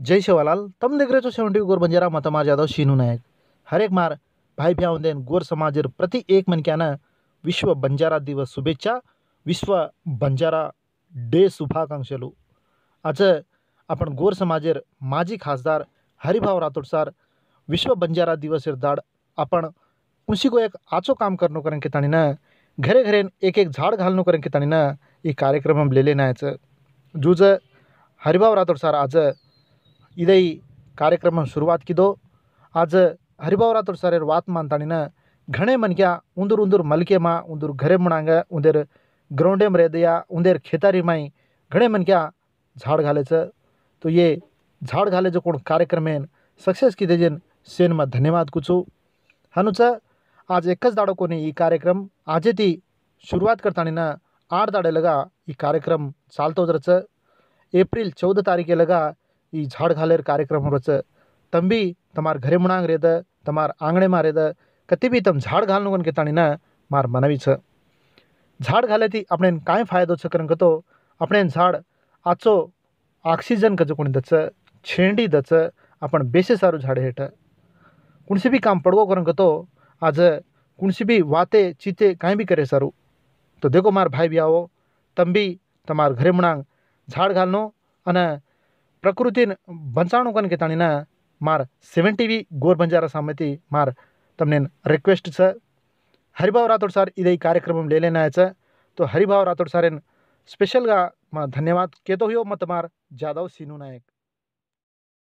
जय शिवालाल तम देख रहे गोर बंजारा मतमार जाधव शीनू नायक हर एक मार भाई भ्या देन गोर समाजर प्रति एक मन विश्व बंजारा दिवस शुभेच्छा विश्व बंजारा डे शुभाकांक्षलू आज आपण गोर समाजेर माजी खासदार हरिभाव रातोड सार विश्व बंजारा दिवस दाड आपण कुंशी को एक आचो काम करनो करें की तानी घरे घरेन एक एक झाड घालनो करें की तानी ना ये कार्यक्रम हम ले लेना है जूज हरिभाव राठोड सार आज ಇದೇ कार्यक्रम शुरुआत ಶುರುವಾತ್ಕಿದ್ದು आज हरिभाव राठौर सर वात मानताणी घणे क्या उंदर उंदर मलके माँ उंदर घरे मुणांग उंदेर ग्राउंडे में रेदया उंदेर खेतारी माई घणे मनक्या झाड़ घाले तो ये झाड़ घाले जो कोण कार्यक्रम है सक्सेस की देजन सेन में धन्यवाद कुचू हनुच आज एक दाडो को ही कार्यक्रम आजे ती शुरुआत करता ना आठ दाडे लगा ही कार्यक्रम चालतो जरच एप्रिल चौदह तारीखे लगा ಈ ಝಾಡ್ ಘಾಲೆರ್ ಕಾರ್ಯಕ್ರಮ ರಚ ತಂಬಿ ತಮಾರ್ ಘರೆ ಮುಣಾಂಗ್ ರೇದ ತಮಾರ್ ಆಂಗಣೆ ಮಾರೇದ ಕತಿಬಿ ತಮ್ ઝાડ ઘાલનું કન કેતાણી ના માર મનાવી છે ઝાડ ઘાલેથી આપણે કાંઈ ફાયદો છે કારણ કે તો આપણે ઝાડ આચો ઓક્સિજન કજો કોણ દચ છેંડી દચ आपण बेसे सारू झाडे हेठ कुणसी बी काम पड़गो करन तो आज कुणसी भी वाते चीते काई भी करे सारू तो देखो मार भाई भी आओ तम भी तमार घरे मुणांग झाड़ घालनो अने ಪ್ರಕೃತಿ બંચાણું તાણીના માર સેવન ટીવી ગોર બંજારા સામેથી માર તમને રિક્વેસ્ટ છે હરિભાવ રાઠોડ સાર ઇદઈ કાર્યક્રમ લઈ લઈને આવ્યા છે તો હરિભાવ રાઠોડ સાર સ્પેશિયલగా మా ధన్యవాద కేతో హియో మతమార్ జాదవ్ సీను నాయక్